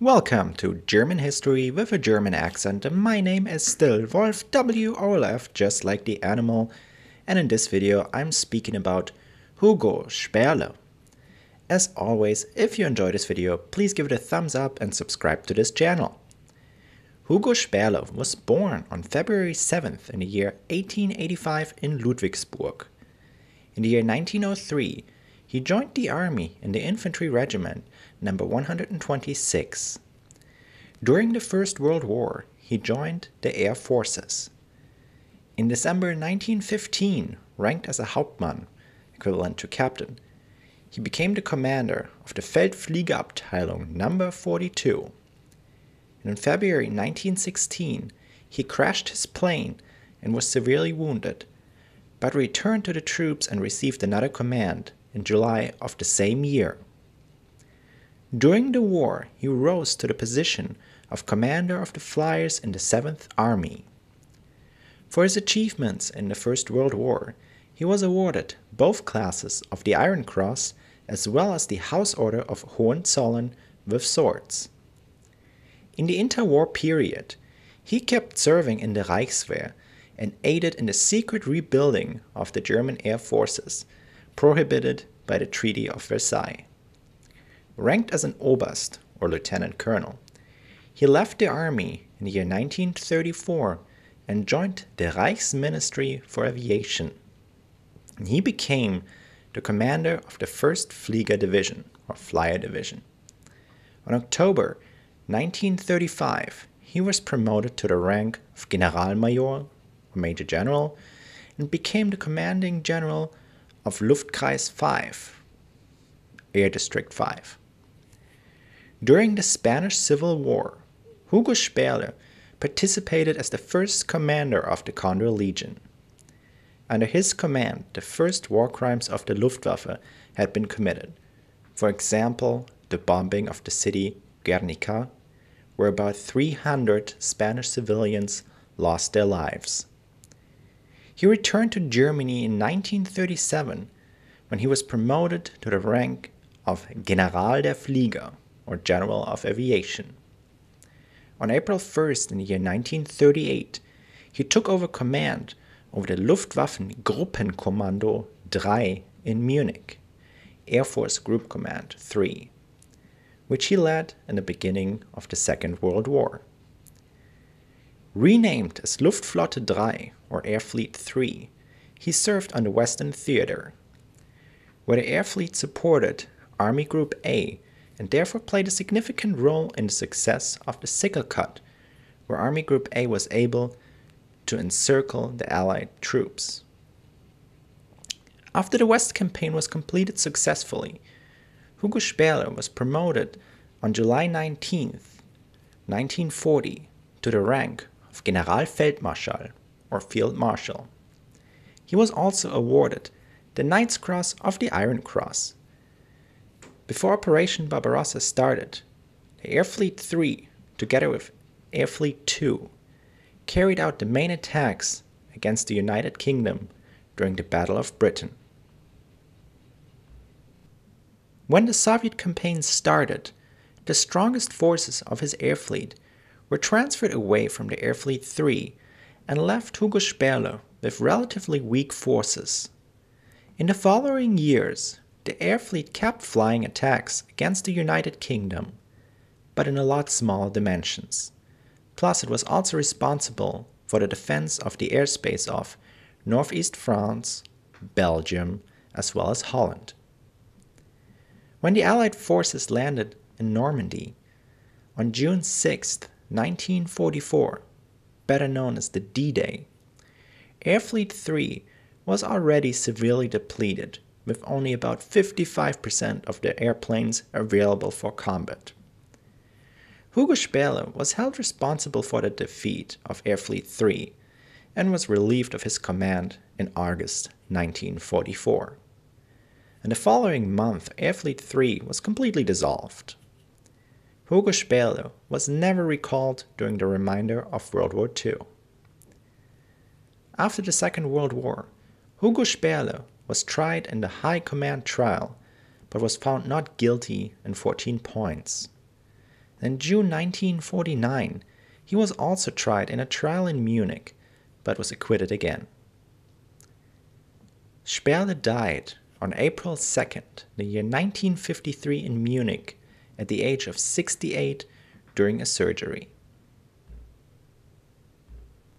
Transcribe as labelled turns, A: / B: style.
A: Welcome to German History with a German accent and my name is still Wolf W. Olaf, just like the animal, and in this video I'm speaking about Hugo Sperle. As always, if you enjoy this video, please give it a thumbs up and subscribe to this channel. Hugo Sperle was born on February 7th in the year 1885 in Ludwigsburg. In the year 1903, he joined the army in the infantry regiment number 126. During the First World War, he joined the Air Forces. In December 1915, ranked as a Hauptmann, equivalent to captain, he became the commander of the Feldfliegerabteilung number 42. And in February 1916, he crashed his plane and was severely wounded, but returned to the troops and received another command in July of the same year. During the war, he rose to the position of commander of the Flyers in the 7th Army. For his achievements in the First World War, he was awarded both classes of the Iron Cross as well as the House Order of Hohenzollern with swords. In the interwar period, he kept serving in the Reichswehr and aided in the secret rebuilding of the German air forces prohibited by the Treaty of Versailles. Ranked as an Oberst, or Lieutenant Colonel, he left the army in the year 1934 and joined the Reichsministry for Aviation. And he became the commander of the 1st Flieger Division, or Flyer Division. On October 1935, he was promoted to the rank of Generalmajor, or Major General, and became the commanding general of Luftkreis 5, Air District 5. During the Spanish Civil War, Hugo Sperle participated as the first commander of the Condor Legion. Under his command, the first war crimes of the Luftwaffe had been committed. For example, the bombing of the city Guernica, where about 300 Spanish civilians lost their lives. He returned to Germany in 1937 when he was promoted to the rank of General der Flieger, or General of Aviation. On April 1st in the year 1938, he took over command over the Luftwaffen Gruppenkommando 3 in Munich, Air Force Group Command 3, which he led in the beginning of the Second World War. Renamed as Luftflotte 3 or Air Fleet 3, he served on the Western Theater, where the Air Fleet supported Army Group A and therefore played a significant role in the success of the Sickle Cut, where Army Group A was able to encircle the Allied troops. After the West campaign was completed successfully, Hugo Sperler was promoted on July 19, 1940, to the rank of Generalfeldmarschall or Field Marshal. He was also awarded the Knight's Cross of the Iron Cross. Before Operation Barbarossa started, the Air Fleet 3, together with Air Fleet 2, carried out the main attacks against the United Kingdom during the Battle of Britain. When the Soviet campaign started, the strongest forces of his air fleet were transferred away from the Air Fleet 3 and left Hugo Sperle with relatively weak forces. In the following years, the Air Fleet kept flying attacks against the United Kingdom, but in a lot smaller dimensions. Plus, it was also responsible for the defense of the airspace of northeast France, Belgium, as well as Holland. When the Allied forces landed in Normandy on June 6th. 1944, better known as the D-Day, Air Fleet 3 was already severely depleted, with only about 55% of their airplanes available for combat. Hugo Speer was held responsible for the defeat of Air Fleet 3 and was relieved of his command in August 1944. In the following month, Air Fleet 3 was completely dissolved. Hugo Speler was never recalled during the remainder of World War II. After the Second World War, Hugo Speler was tried in the High Command trial but was found not guilty in 14 points. In June 1949, he was also tried in a trial in Munich but was acquitted again. Sperle died on April 2nd, the year 1953 in Munich at the age of 68 during a surgery.